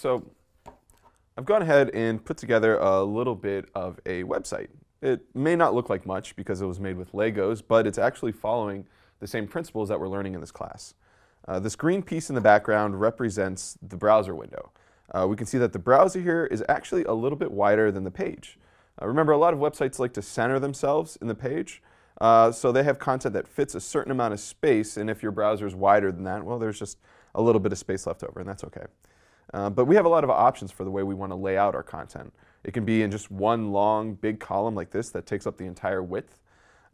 So I've gone ahead and put together a little bit of a website. It may not look like much because it was made with Legos, but it's actually following the same principles that we're learning in this class. Uh, this green piece in the background represents the browser window. Uh, we can see that the browser here is actually a little bit wider than the page. Uh, remember, a lot of websites like to center themselves in the page, uh, so they have content that fits a certain amount of space, and if your browser is wider than that, well, there's just a little bit of space left over, and that's okay. Uh, but we have a lot of options for the way we want to lay out our content. It can be in just one long big column like this that takes up the entire width,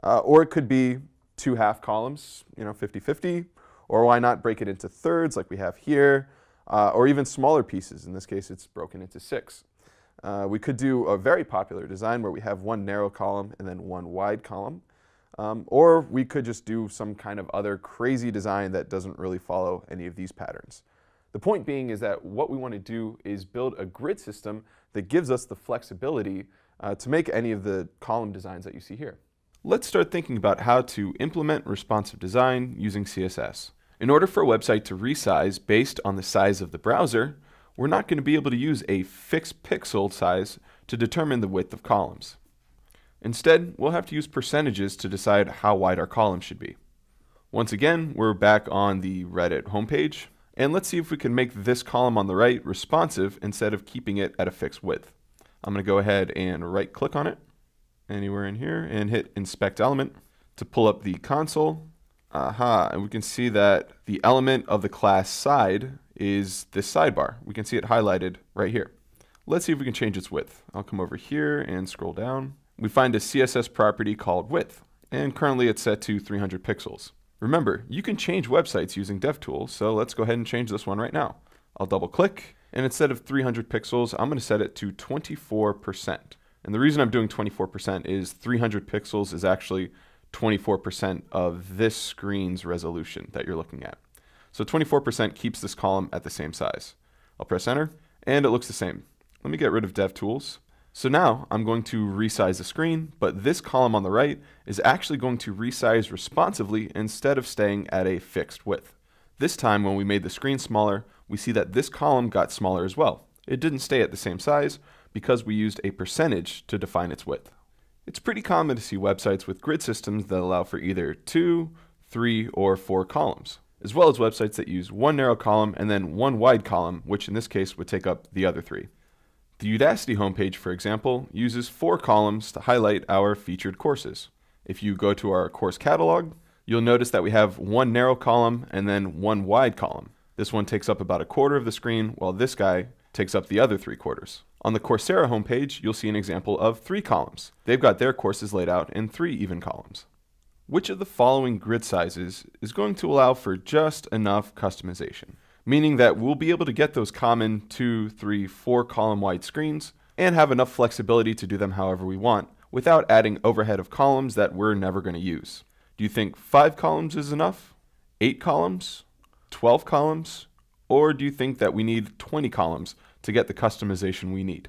uh, or it could be two half columns, you know, 50-50, or why not break it into thirds like we have here, uh, or even smaller pieces. In this case, it's broken into six. Uh, we could do a very popular design where we have one narrow column and then one wide column. Um, or we could just do some kind of other crazy design that doesn't really follow any of these patterns. The point being is that what we want to do is build a grid system that gives us the flexibility uh, to make any of the column designs that you see here. Let's start thinking about how to implement responsive design using CSS. In order for a website to resize based on the size of the browser, we're not going to be able to use a fixed pixel size to determine the width of columns. Instead, we'll have to use percentages to decide how wide our column should be. Once again, we're back on the Reddit homepage, and let's see if we can make this column on the right responsive instead of keeping it at a fixed width. I'm going to go ahead and right click on it anywhere in here and hit inspect element to pull up the console. Aha, and we can see that the element of the class side is this sidebar. We can see it highlighted right here. Let's see if we can change its width. I'll come over here and scroll down. We find a CSS property called width, and currently it's set to 300 pixels. Remember, you can change websites using DevTools, so let's go ahead and change this one right now. I'll double click, and instead of 300 pixels, I'm gonna set it to 24%. And the reason I'm doing 24% is 300 pixels is actually 24% of this screen's resolution that you're looking at. So 24% keeps this column at the same size. I'll press enter, and it looks the same. Let me get rid of DevTools, so now I'm going to resize the screen, but this column on the right is actually going to resize responsively instead of staying at a fixed width. This time when we made the screen smaller, we see that this column got smaller as well. It didn't stay at the same size because we used a percentage to define its width. It's pretty common to see websites with grid systems that allow for either two, three, or four columns, as well as websites that use one narrow column and then one wide column, which in this case would take up the other three. The Udacity homepage, for example, uses four columns to highlight our featured courses. If you go to our course catalog, you'll notice that we have one narrow column and then one wide column. This one takes up about a quarter of the screen, while this guy takes up the other three quarters. On the Coursera homepage, you'll see an example of three columns. They've got their courses laid out in three even columns. Which of the following grid sizes is going to allow for just enough customization? meaning that we'll be able to get those common two, three, four column wide screens and have enough flexibility to do them however we want without adding overhead of columns that we're never going to use. Do you think five columns is enough? Eight columns? 12 columns? Or do you think that we need 20 columns to get the customization we need?